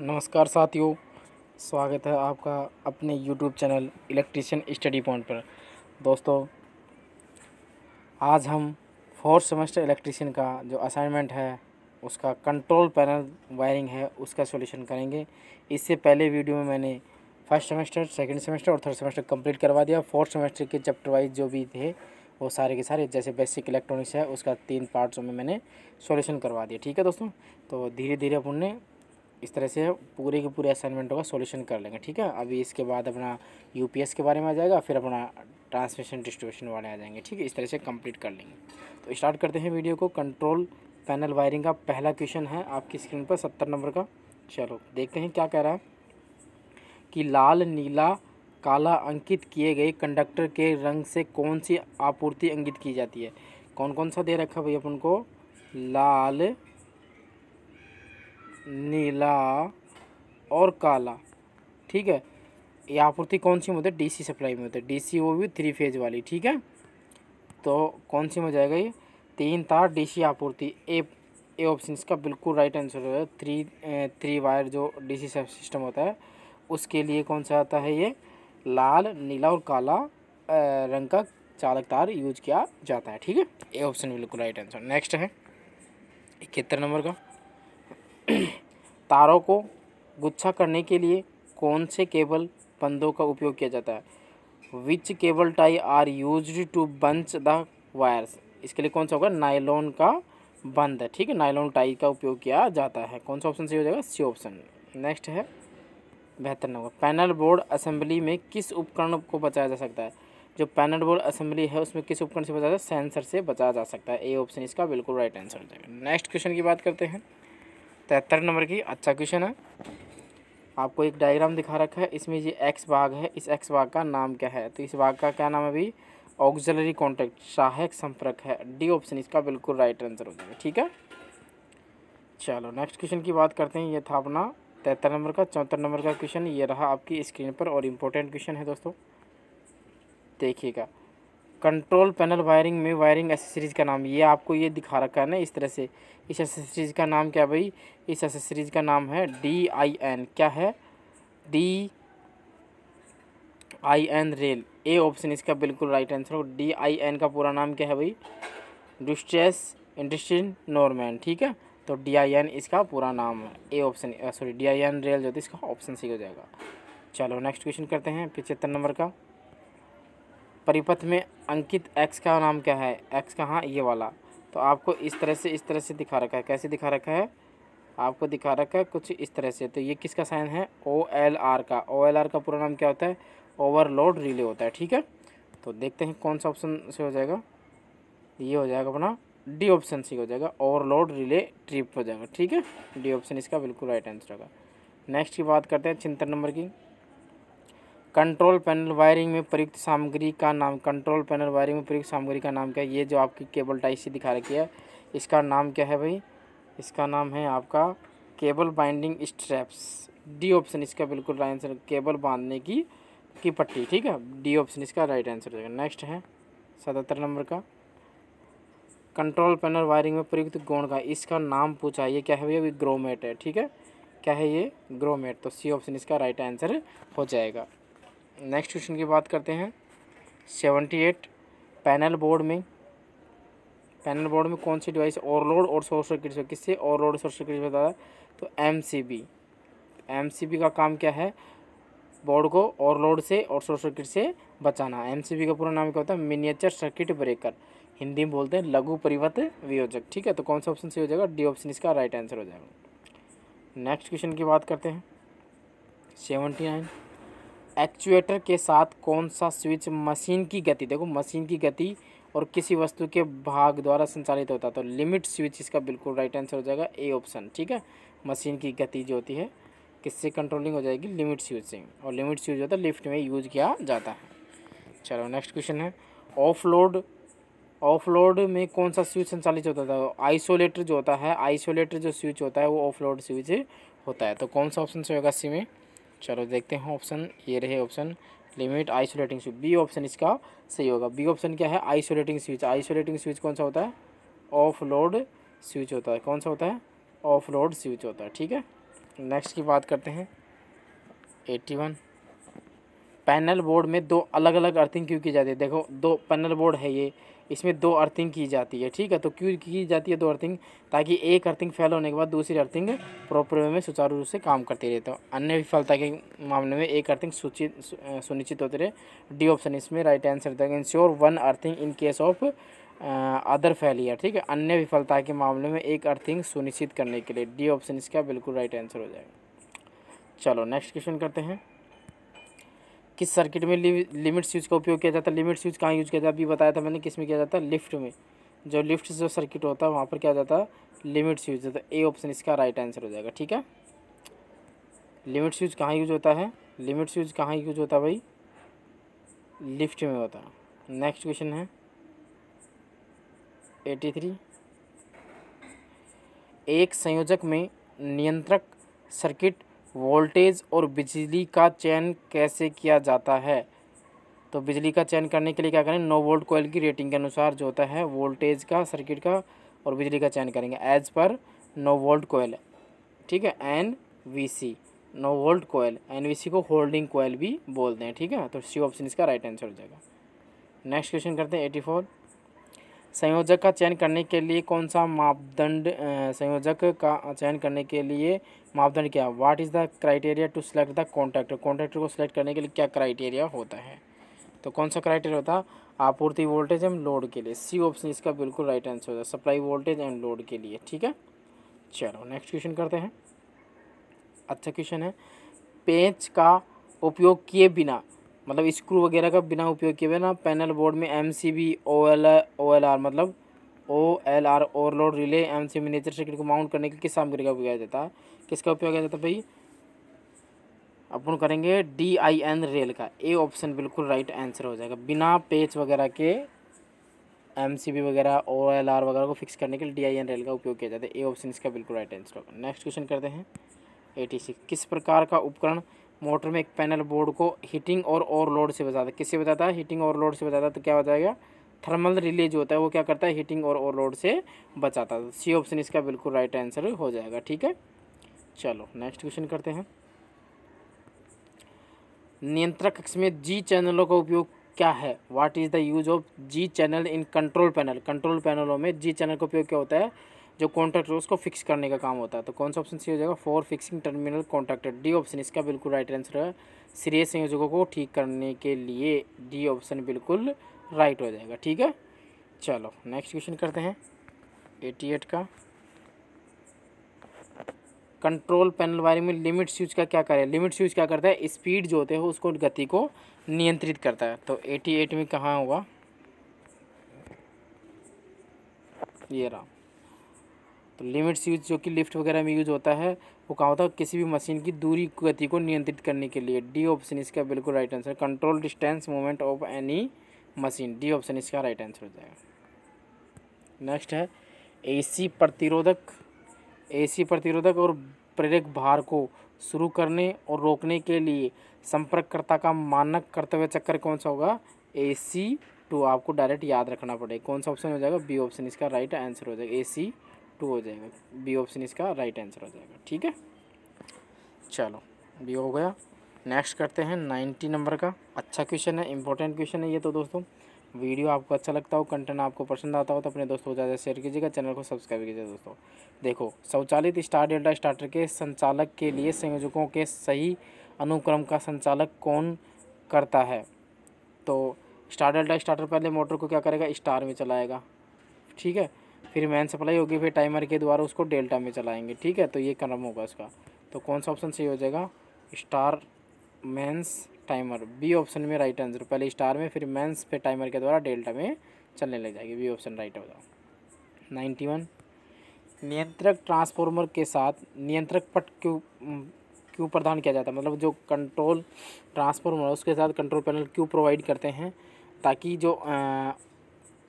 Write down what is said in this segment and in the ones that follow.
नमस्कार साथियों स्वागत है आपका अपने YouTube channel electrician study point पर दोस्तों आज हम फोर्थ सेमेस्टर इलेक्ट्रीशियन का जो असाइनमेंट है उसका कंट्रोल पैनल वायरिंग है उसका सॉल्यूशन करेंगे इससे पहले वीडियो में मैंने फर्स्ट सेमेस्टर सेकंड सेमेस्टर और थर्ड सेमेस्टर कंप्लीट करवा दिया फोर्थ सेमेस्टर के चैप्टर वाइज जो भी थे वो सारे के सारे जैसे बेसिक इलेक्ट्रॉनिक्स है उसका तीन पार्ट्स में मैंने सॉल्यूशन करवा दिया ठीक है दोस्तों तो धीरे धीरे अपन ने इस तरह से पूरे के पूरे असाइनमेंटों का सॉल्यूशन कर लेंगे ठीक है अभी इसके बाद अपना यूपीएस के बारे में आ जाएगा फिर अपना ट्रांसमिशन डिस्ट्रीब्यूशन वाले आ जाएंगे ठीक है इस तरह से कंप्लीट कर लेंगे तो स्टार्ट करते हैं वीडियो को कंट्रोल पैनल वायरिंग का पहला क्वेश्चन है आपकी स्क्रीन पर सत्तर नंबर का चलो देखते हैं क्या कह रहा है कि लाल नीला काला अंकित किए गए कंडक्टर के रंग से कौन सी आपूर्ति अंकित की जाती है कौन कौन सा दे रखा है भाई अपन को लाल नीला और काला ठीक है ये आपूर्ति कौन सी में होती है डीसी सप्लाई में होती है डीसी वो भी थ्री फेज वाली ठीक है तो कौन सी में जाएगा ये तीन तार डीसी आपूर्ति ए ए ऑप्शन इसका बिल्कुल राइट आंसर है थ्री थ्री वायर जो डीसी सब सिस्टम होता है उसके लिए कौन सा आता है ये लाल नीला और काला eh, रंग का चालक तार यूज किया जाता है ठीक है ए ऑप्शन बिल्कुल राइट आंसर नेक्स्ट है इकहत्तर नंबर का तारों को गुच्छा करने के लिए कौन से केबल बंदों का उपयोग किया जाता है which cable tie are use to bunch the wires इसके लिए कौन सा होगा नाइलॉन का बंद है ठीक है नाइलॉन टाई का उपयोग किया जाता है कौन सा ऑप्शन सही हो जाएगा सी ऑप्शन नेक्स्ट है बेहतर नंबर पैनल बोर्ड असेंबली में किस उपकरण को बचाया जा सकता है जो पैनल बोर्ड असेंबली है उसमें किस उपकरण से बचाया जाए सेंसर से बचाया जा सकता है ए ऑप्शन इसका बिल्कुल राइट आंसर हो जाएगा नेक्स्ट क्वेश्चन की बात करते हैं तिहत्तर नंबर की अच्छा क्वेश्चन है आपको एक डायग्राम दिखा रखा है इसमें ये एक्स भाग है इस एक्स भाग का नाम क्या है तो इस भाग का क्या नाम है अभी ऑक्जलरी कॉन्टेक्ट सहायक संपर्क है डी ऑप्शन इसका बिल्कुल राइट आंसर हो जाएगा ठीक है चलो नेक्स्ट क्वेश्चन की बात करते हैं ये था अपना तिहत्तर नंबर का चौहत्तर नंबर का क्वेश्चन ये रहा आपकी स्क्रीन पर और इम्पोर्टेंट क्वेश्चन है दोस्तों देखिएगा कंट्रोल पैनल वायरिंग में वायरिंग एसेसरीज का नाम ये आपको ये दिखा रखा है ना इस तरह से इस एसेसरीज का नाम क्या भाई इस एसेसरीज का नाम है डी आई एन क्या है D I N rail A option इसका बिल्कुल राइट आंसर हो डी आई एन का पूरा नाम क्या है भाई डिस्ट्रेस इंडस्ट्रीन नॉर्मैन ठीक है तो डी आई एन इसका पूरा नाम है A option sorry D I N rail जो है इसका ऑप्शन सही हो जाएगा चलो नेक्स्ट क्वेश्चन करते हैं पिछहत्तर नंबर का परिपथ में अंकित एक्स का नाम क्या है एक्स का हाँ ये वाला तो आपको इस तरह से इस तरह से दिखा रखा है कैसे दिखा रखा है आपको दिखा रखा है कुछ इस तरह से तो ये किसका साइन है ओ एल आर का ओ एल आर का पूरा नाम क्या होता है ओवरलोड रिले होता है ठीक है तो देखते हैं कौन सा ऑप्शन से हो जाएगा ये हो जाएगा अपना डी ऑप्शन सी हो जाएगा ओवरलोड रिले ट्रिप हो जाएगा ठीक है डी ऑप्शन इसका बिल्कुल राइट आंसर होगा नेक्स्ट की बात करते हैं चिंतन नंबर की कंट्रोल पैनल वायरिंग में प्रयुक्त सामग्री का नाम कंट्रोल पैनल वायरिंग में प्रयुक्त सामग्री का नाम क्या है ये जो आपकी केबल टाइप से दिखा रखी है इसका नाम क्या है भाई इसका नाम है आपका cable binding straps D option इसका बिल्कुल राइट आंसर केबल बांधने की की पट्टी ठीक है डी ऑप्शन इसका राइट आंसर हो जाएगा नेक्स्ट है सतहत्तर नंबर का कंट्रोल पैनल वायरिंग में प्रयुक्त गुण का इसका नाम पूछा ये क्या है भैया ग्रोमेट है ठीक है क्या है ये ग्रोमेट तो सी ऑप्शन इसका राइट आंसर हो जाएगा नेक्स्ट क्वेश्चन की बात करते हैं सेवेंटी एट पैनल बोर्ड में पैनल बोर्ड में कौन सी डिवाइस ओवरलोड और शॉर्ट सर्किट से किससे ओवरलोड शॉर्ट सर्किट से बताया तो M C B M C B का काम क्या है बोर्ड को ओवरलोड से और शॉर्ट सर्किट से बचाना एम सी बी का पूरा नाम क्या होता है मिनिएचर सर्किट ब्रेकर हिंदी में बोलते हैं लघु परिवर्त वियोजक ठीक है तो कौन सा ऑप्शन सही हो जाएगा डी ऑप्शन इसका राइट आंसर हो जाएगा नेक्स्ट क्वेश्चन की बात करते हैं सेवेंटी नाइन एक्चुएटर के साथ कौन सा स्विच मशीन की गति देखो मशीन की गति और किसी वस्तु के भाग द्वारा संचालित होता है तो लिमिट स्विच इसका बिल्कुल राइट आंसर हो जाएगा ए ऑप्शन ठीक है मशीन की गति जो होती है किससे कंट्रोलिंग हो जाएगी लिमिट स्विच से और लिमिट स्विच होता है लिफ्ट में यूज किया जाता है चलो नेक्स्ट क्वेश्चन है ऑफ लोड ऑफ लोड में कौन सा स्विच संचालित होता था आइसोलेटर जो होता है आइसोलेटर जो स्विच होता है वो ऑफ लोड स्विच होता है तो कौन सा ऑप्शन से होगा सी में चलो देखते हैं ऑप्शन ये रहे option limit isolating switch B option इसका सही होगा बी ऑप्शन क्या है आइसोलेटिंग स्विच आइसोलेटिंग स्विच कौन सा होता है ऑफ लोड स्विच होता है कौन सा होता है ऑफ लोड स्विच होता है ठीक है नेक्स्ट की बात करते हैं एट्टी वन पैनल बोर्ड में दो अलग अलग अर्थिंग क्यों की जाती है देखो दो पैनल बोर्ड है ये इसमें दो अर्थिंग की जाती है ठीक है तो क्यों की जाती है दो अर्थिंग ताकि एक अर्थिंग फेल होने के बाद दूसरी अर्थिंग प्रॉपर वे में सुचारू रूप से काम करती रहे तो अन्य विफलता के मामले में एक अर्थिंग सूचित सुनिश्चित होते रहे डी ऑप्शन इसमें राइट आंसर देगा ensure one earthing in case of other failure ठीक है अन्य विफलता के मामले में एक अर्थिंग सुनिश्चित करने के लिए डी ऑप्शन इसका बिल्कुल राइट आंसर हो जाएगा चलो नेक्स्ट क्वेश्चन करते हैं किस सर्किट में लिमिट स्विच का उपयोग किया जाता है लिमिट स्विच कहाँ यूज किया जाता है अभी बताया था मैंने किस में किया जाता है लिफ्ट में जो लिफ्ट जो सर्किट होता है वहाँ पर क्या जाता है लिमिट स्विच होता है ए ऑप्शन इसका राइट आंसर हो जाएगा ठीक है लिमिट स्विच कहाँ यूज होता है लिमिट स्विच कहाँ यूज होता है भाई लिफ्ट में होता है नेक्स्ट क्वेश्चन है एटी थ्री एक संयोजक में नियंत्रक सर्किट वोल्टेज और बिजली का चयन कैसे किया जाता है तो बिजली का चयन करने के लिए क्या करें नो वोल्ट कोयल की रेटिंग के अनुसार जो होता है वोल्टेज का सर्किट का और बिजली का चयन करेंगे as per no volt coil ठीक है N V C no volt coil N V C को होल्डिंग कोयल भी बोलते हैं ठीक है तो सी ऑप्शन इसका राइट आंसर हो जाएगा नेक्स्ट क्वेश्चन करते हैं एटी फोर संयोजक का चयन करने के लिए कौन सा मापदंड संयोजक का चयन करने के लिए मापदंड क्या what is the criteria to select the contractor contractor को सिलेक्ट करने के लिए क्या क्राइटेरिया होता है तो कौन सा क्राइटेरिया होता है आपूर्ति वोल्टेज एंड लोड के लिए सी ऑप्शन इसका बिल्कुल राइट आंसर होता है सप्लाई वोल्टेज एंड लोड के लिए ठीक है चलो नेक्स्ट क्वेश्चन करते हैं अच्छा क्वेश्चन है पेंच का उपयोग किए बिना मतलब स्क्रू वगैरह का बिना उपयोग किए बिना पैनल बोर्ड में M C B O L O L R मतलब O L R overload relay M C B nature circuit को माउंट करने के किस सामग्री का उपयोग किया जाता है किसका उपयोग किया जाता है भाई अपन करेंगे डी आई एन रेल का ए ऑप्शन बिल्कुल राइट आंसर हो जाएगा बिना पेच वगैरह के एम सी बी वगैरह ओ एल आर वगैरह को फिक्स करने के लिए डी आई एन रेल का उपयोग किया जाता है ए ऑप्शन इसका बिल्कुल राइट आंसर होगा नेक्स्ट क्वेश्चन करते हैं एटी सिक्स किस प्रकार का उपकरण मोटर में एक पैनल बोर्ड को हीटिंग और ओवरलोड से बचाता है किससे बताता है हीटिंग लोड से बताता है तो क्या हो जाएगा थर्मल रिलीज होता है वो क्या करता है हीटिंग और ओवरलोड से बचाता है सी ऑप्शन इसका बिल्कुल राइट आंसर हो जाएगा ठीक है चलो नेक्स्ट क्वेश्चन करते हैं नियंत्रक कक्ष में जी चैनलों का उपयोग क्या है what is the use of G channel in control panel control पैनलों में जी चैनल का उपयोग क्या होता है जो कॉन्टैक्ट है उसको फिक्स करने का काम होता है तो कौन सा ऑप्शन सी हो जाएगा for fixing terminal contractor D option इसका बिल्कुल राइट आंसर है सीरिय संयोजकों को ठीक करने के लिए डी ऑप्शन बिल्कुल राइट हो जाएगा ठीक है चलो नेक्स्ट क्वेश्चन करते हैं एटी एट का कंट्रोल पैनल बारे में लिमिट्स यूज का क्या करें लिमिट्स यूज क्या करता है स्पीड जो होते हैं उसको गति को नियंत्रित करता है तो एटी एट में कहाँ होगा ये रहा तो लिमिट्स यूज जो कि लिफ्ट वगैरह में यूज होता है वो कहाँ होता है किसी भी मशीन की दूरी गति को नियंत्रित करने के लिए डी ऑप्शन इसका बिल्कुल right answer control distance movement of any machine D option इसका राइट आंसर हो जाएगा नेक्स्ट है एसी प्रतिरोधक एसी प्रतिरोधक और प्रेरक भार को शुरू करने और रोकने के लिए संपर्ककर्ता का मानक कर्तव्य चक्कर कौन सा होगा ए सी टू आपको डायरेक्ट याद रखना पड़ेगा कौन सा ऑप्शन हो जाएगा बी ऑप्शन इसका राइट आंसर हो जाएगा ए सी टू हो जाएगा बी ऑप्शन इसका राइट आंसर हो जाएगा ठीक है चलो बी हो गया नेक्स्ट करते हैं नाइन्टी नंबर का अच्छा क्वेश्चन है इंपॉर्टेंट क्वेश्चन है ये तो दोस्तों वीडियो आपको अच्छा लगता हो कंटेंट आपको पसंद आता हो तो अपने दोस्तों को ज़्यादा शेयर कीजिएगा चैनल को सब्सक्राइब कीजिएगा दोस्तों देखो स्वचालित स्टार डेल्टा स्टार्टर के संचालक के लिए संयोजकों के सही अनुक्रम का संचालक कौन करता है तो स्टार डेल्टा स्टार्टर पहले मोटर को क्या करेगा स्टार में चलाएगा ठीक है फिर मैन सप्लाई होगी फिर टाइमर के द्वारा उसको डेल्टा में चलाएंगे ठीक है तो ये कर्म होगा इसका तो कौन सा ऑप्शन सही हो जाएगा star mains timer B option में राइट आंसर पहले स्टार में फिर मैंस फिर टाइमर के द्वारा डेल्टा में चलने लग जाएगी बी ऑप्शन राइट होगा नाइन्टी वन नियंत्रक ट्रांसफॉर्मर के साथ नियंत्रक पट क्यों क्यों प्रदान किया जाता है मतलब जो कंट्रोल ट्रांसफार्मर उसके साथ कंट्रोल पैनल क्यों प्रोवाइड करते हैं ताकि जो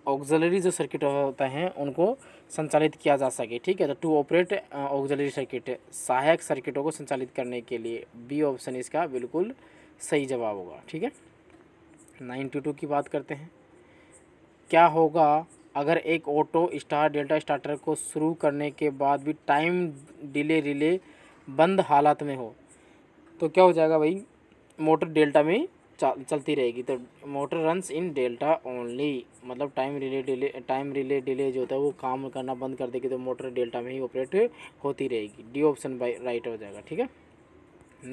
ऑक्जलरी जो सर्किट होते हैं उनको संचालित किया जा सके ठीक है तो टू ऑपरेट ऑक्जलरी सर्किट सहायक सर्किटों को संचालित करने के लिए बी ऑप्शन इसका बिल्कुल सही जवाब होगा ठीक है नाइन्टी टू की बात करते हैं क्या होगा अगर एक ऑटो स्टार डेल्टा स्टार्टर को शुरू करने के बाद भी टाइम डिले रिले बंद हालात में हो तो क्या हो जाएगा भाई मोटर डेल्टा में चलती रहेगी तो motor runs in delta only मतलब time relay delay time relay delay जो होता है वो काम करना बंद कर देगी तो मोटर डेल्टा में ही ऑपरेट होती रहेगी डी ऑप्शन बाई राइट हो जाएगा ठीक है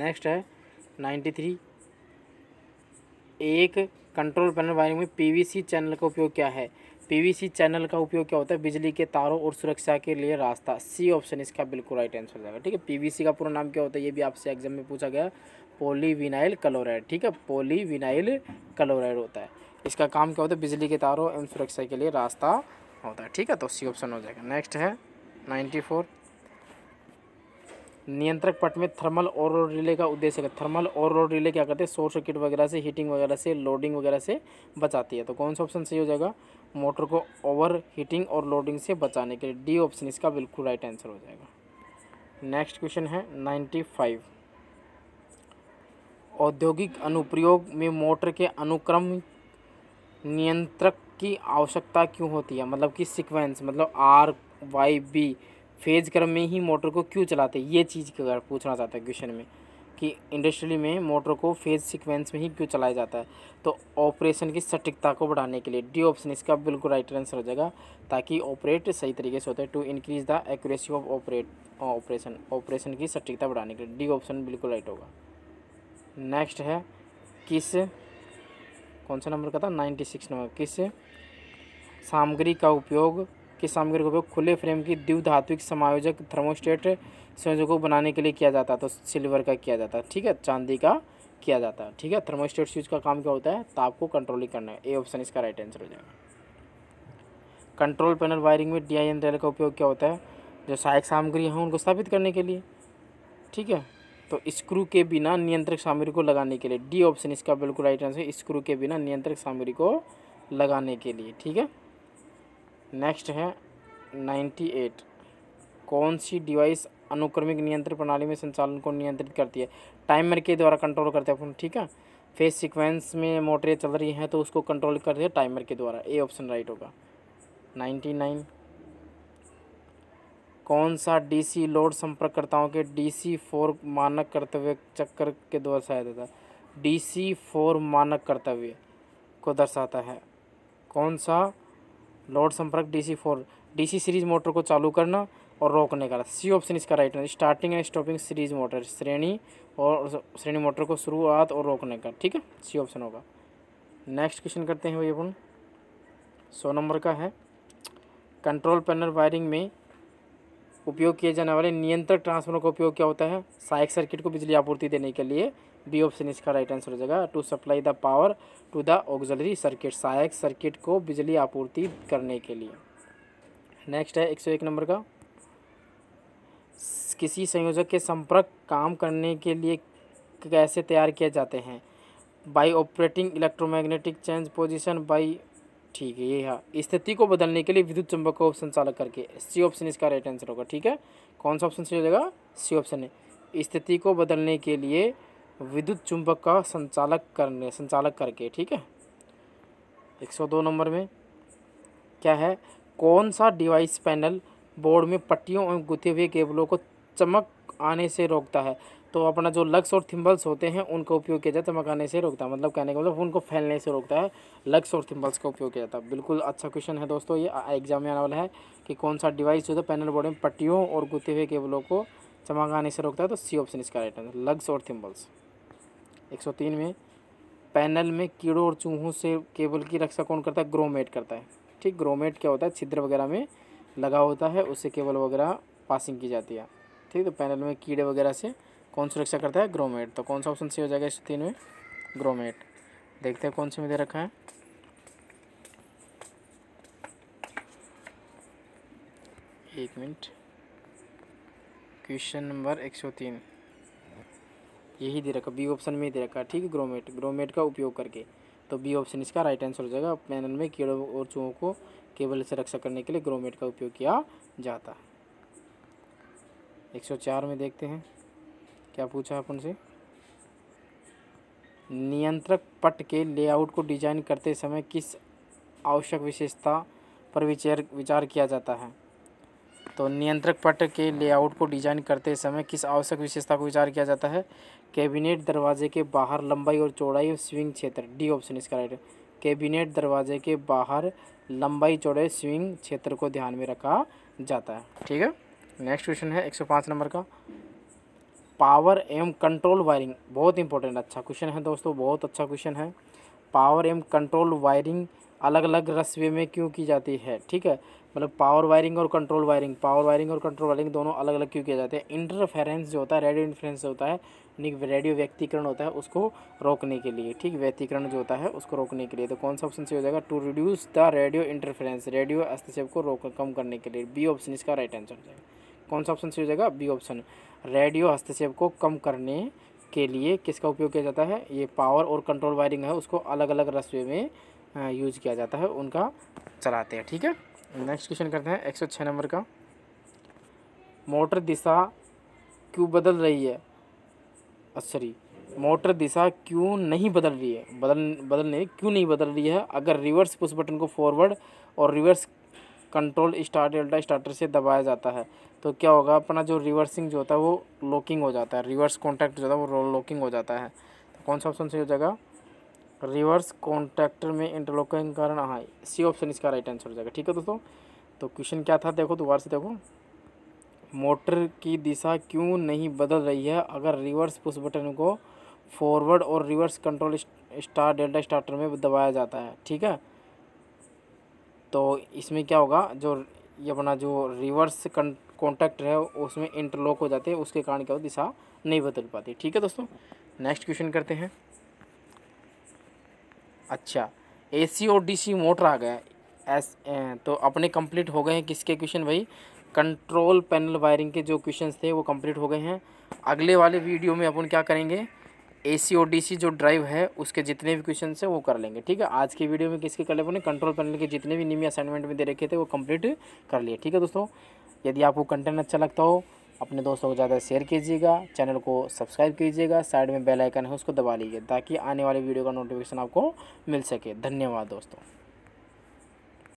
नेक्स्ट है नाइन्टी थ्री एक कंट्रोल पैनल वायरिंग में पीवीसी चैनल का उपयोग क्या है पीवीसी चैनल का उपयोग क्या होता है बिजली के तारों और सुरक्षा के लिए रास्ता सी ऑप्शन इसका बिल्कुल राइट आंसर हो जाएगा ठीक है पीवीसी का पूरा नाम क्या होता है ये भी आपसे एग्जाम में पूछा गया पोलीविनाइल क्लोराइड ठीक है पोलीविनाइल क्लोराइड होता है इसका काम क्या होता है बिजली के तारों एवं सुरक्षा के लिए रास्ता होता है ठीक है तो सी ऑप्शन हो जाएगा नेक्स्ट है नाइन्टी फोर नियंत्रक पट में थर्मल और रिले का उद्देश्य है थर्मल और रिले क्या करते हैं सोर्स सर्किट वगैरह से हीटिंग वगैरह से लोडिंग वगैरह से बचाती है तो कौन सा ऑप्शन सही हो जाएगा मोटर को ओवर हीटिंग और लोडिंग से बचाने के लिए डी ऑप्शन इसका बिल्कुल राइट आंसर हो जाएगा नेक्स्ट क्वेश्चन है नाइन्टी फाइव औद्योगिक अनुप्रयोग में मोटर के अनुक्रम नियंत्रक की आवश्यकता क्यों होती है मतलब कि सीक्वेंस मतलब आर वाई बी फेज क्रम में ही मोटर को क्यों चलाते ये चीज़ अगर पूछना चाहता है क्वेश्चन में कि इंडस्ट्री में मोटर को फेज सीक्वेंस में ही क्यों चलाया जाता है तो ऑपरेशन की सटीकता को बढ़ाने के लिए डी ऑप्शन इसका बिल्कुल राइट आंसर हो जाएगा ताकि ऑपरेट सही तरीके से होता है to increase the accuracy of operate operation operation की सटीकता बढ़ाने के लिए डी ऑप्शन बिल्कुल राइट होगा नेक्स्ट है किस कौन सा नंबर का था नाइन्टी सिक्स नंबर किस सामग्री का उपयोग किस सामग्री का उपयोग खुले फ्रेम की द्विधात्विक समायोजक थर्मोस्टेट संयोजकों को बनाने के लिए किया जाता है तो सिल्वर का किया जाता है ठीक है चांदी का किया जाता है ठीक है थर्मोस्टेट स्विच का काम क्या होता है ताप को कंट्रोलिंग करना है ए ऑप्शन इसका राइट आंसर हो जाएगा कंट्रोल पैनल वायरिंग में डी आई एन का उपयोग क्या होता है जो सहायक सामग्री हैं उनको स्थापित करने के लिए ठीक है तो स्क्रू के बिना नियंत्रक सामग्री को लगाने के लिए डी ऑप्शन इसका बिल्कुल राइट आंसर है स्क्रू के बिना नियंत्रक सामग्री को लगाने के लिए ठीक है नेक्स्ट है नाइन्टी एट कौन सी डिवाइस अनुक्रमिक नियंत्रण प्रणाली में संचालन को नियंत्रित करती है टाइमर के द्वारा कंट्रोल करते हैं अपन ठीक है फेस सीक्वेंस में मोटरें चल रही हैं तो उसको कंट्रोल करते हैं टाइमर के द्वारा ए ऑप्शन राइट होगा नाइन्टी नाइन कौन सा डीसी लोड संपर्ककर्ताओं के डीसी फोर मानक कर्तव्य चक्कर के द्वारा दर्शाया जाता है डीसी फोर मानक कर्तव्य को दर्शाता है कौन सा लोड संपर्क DC four DC series motor को चालू करना और रोकने का सी ऑप्शन इसका right answer starting and stopping series motor श्रेणी और श्रेणी मोटर को शुरुआत और रोकने का ठीक है सी ऑप्शन होगा नेक्स्ट क्वेश्चन करते हैं भाई अपन सौ नंबर का है कंट्रोल पैनल वायरिंग में उपयोग किए जाने वाले नियंत्रण ट्रांसफॉर्मर का उपयोग क्या होता है सहायक सर्किट को बिजली आपूर्ति देने के लिए बी ऑप्शन इसका राइट आंसर हो जाएगा to supply the power to the auxiliary circuit सहायक सर्किट को बिजली आपूर्ति करने के लिए नेक्स्ट है एक सौ एक नंबर का किसी संयोजक के संपर्क काम करने के लिए कैसे तैयार किए जाते हैं by operating electromagnetic change position by ठीक है ये हाँ स्थिति को बदलने के लिए विद्युत चुंबक को ऑप्शन चालक करके सी ऑप्शन इसका राइट आंसर होगा ठीक है कौन सा ऑप्शन सही हो जाएगा सी ऑप्शन है स्थिति को बदलने के लिए विद्युत चुंबक का संचालक करने संचालक करके ठीक है एक सौ दो नंबर में क्या है कौन सा डिवाइस पैनल बोर्ड में पट्टियों और गुथे हुए केबलों को चमक आने से रोकता है तो अपना जो लक्स और थिम्बल्स होते हैं उनका उपयोग किया जाता है चमकाने से रोकता है मतलब कहने का मतलब उनको फैलने से रोकता है लक्स और थिम्बल्स का उपयोग किया जाता है बिल्कुल अच्छा क्वेश्चन है दोस्तों ये एग्जाम में आने वाला है कि कौन सा डिवाइस जो है पैनल बोर्ड में पट्टियों और गुथे हुए केबलों को चमकाने से रोकता है तो सी ऑप्शन इसका राइट आंसर लग्स और थिम्बल्स एक में पैनल में कीड़ों और चूहों से केबल की रक्षा कौन करता है ग्रोमेट करता है ठीक ग्रोमेट क्या होता है छिद्र वगैरह में लगा होता है उससे केबल वगैरह पासिंग की जाती है ठीक है तो पैनल में कीड़े वगैरह से कौन सुरक्षा करता है ग्रोमेट तो कौन सा ऑप्शन सी हो जाएगा इस तीन में ग्रोमेट देखते हैं कौन से में दे रखा है एक मिनट क्वेश्चन नंबर एक सौ तीन यही दे रखा बी ऑप्शन में ही दे रखा ठीक है ग्रोमेट ग्रोमेट का उपयोग करके तो बी ऑप्शन इसका राइट आंसर हो जाएगा पैनल में कीड़ों और चूहों को केबल से रक्षा करने के लिए ग्रोमेट का उपयोग किया जाता है एक सौ चार में देखते हैं क्या पूछा अपन से नियंत्रक पट के लेआउट को डिजाइन करते समय किस आवश्यक विशेषता पर विचार विचार किया जाता है तो नियंत्रक पट के लेआउट को डिजाइन करते समय किस आवश्यक विशेषता को विचार किया जाता है कैबिनेट दरवाजे के बाहर लंबाई और चौड़ाई स्विंग क्षेत्र डी ऑप्शन इसका राइट कैबिनेट दरवाजे के बाहर लंबाई चौड़ाई स्विंग क्षेत्र को ध्यान में रखा जाता है ठीक है नेक्स्ट क्वेश्चन है 105 नंबर का पावर एम कंट्रोल वायरिंग बहुत इंपॉर्टेंट अच्छा क्वेश्चन है दोस्तों बहुत अच्छा क्वेश्चन है पावर एम कंट्रोल वायरिंग अलग अलग रस्वे में क्यों की जाती है ठीक है मतलब पावर वायरिंग और कंट्रोल वायरिंग पावर वायरिंग और कंट्रोल वायरिंग दोनों अलग अलग क्यों किया जाते हैं इंटरफेरेंस जो होता है रेडियो इन्फ्रेंस होता है यानी रेडियो व्यक्तिकरण होता है उसको रोकने के लिए ठीक व्यक्तिकरण जो होता है उसको रोकने के लिए तो कौन सा ऑप्शन सही हो जाएगा to reduce the radio interference radio हस्तक्षेप को रोक कम करने के लिए बी ऑप्शन इसका राइट आंसर हो जाएगा कौन सा ऑप्शन सही हो जाएगा बी ऑप्शन रेडियो हस्तक्षेप को कम करने के लिए किसका उपयोग किया जाता है ये पावर और कंट्रोल वायरिंग है उसको अलग अलग रस्वे में यूज़ किया जाता है उनका चलाते हैं ठीक है नेक्स्ट क्वेश्चन करते हैं एक सौ छः नंबर का मोटर दिशा क्यों बदल रही है सॉरी मोटर दिशा क्यों नहीं बदल रही है बदल बदलने क्यों नहीं बदल रही है अगर रिवर्स पुश बटन को फॉरवर्ड और reverse control start delta starter से दबाया जाता है तो क्या होगा अपना जो रिवर्सिंग जो होता है वो लॉकिंग हो जाता है रिवर्स कॉन्टैक्ट जो होता है वो लॉकिंग हो जाता है तो कौन सा ऑप्शन सही हो जाएगा रिवर्स कॉन्ट्रैक्टर में इंटरलॉकिंग कारण हाँ सी ऑप्शन इसका राइट आंसर हो जाएगा ठीक है दोस्तों तो क्वेश्चन क्या था देखो दोबारा से देखो मोटर की दिशा क्यों नहीं बदल रही है अगर रिवर्स पुश बटन को फॉरवर्ड और reverse control star delta starter में दबाया जाता है ठीक है तो इसमें क्या होगा जो ये अपना जो रिवर्स कॉन्टैक्ट है उसमें इंटरलॉक हो जाते हैं उसके कारण क्या हो दिशा नहीं बदल पाती ठीक है दोस्तों नेक्स्ट क्वेश्चन करते हैं अच्छा एसी और डीसी मोटर आ गए एस तो अपने कंप्लीट हो गए हैं किसके क्वेश्चन भाई कंट्रोल पैनल वायरिंग के जो क्वेश्चन थे वो कंप्लीट हो गए हैं अगले वाले वीडियो में अपन क्या करेंगे ए सी और डी सी जो ड्राइव है उसके जितने भी क्वेश्चन है वो कर लेंगे ठीक है आज की वीडियो में किसके कर ले अपने कंट्रोल पैनल के जितने भी निमी असाइनमेंट में दे रखे थे वो कंप्लीट कर लिए ठीक है दोस्तों यदि आपको कंटेंट अच्छा लगता हो अपने दोस्तों को ज़्यादा शेयर कीजिएगा चैनल को सब्सक्राइब कीजिएगा साइड में बेल आइकन है उसको दबा लीजिए ताकि आने वाले वीडियो का नोटिफिकेशन आपको मिल सके धन्यवाद दोस्तों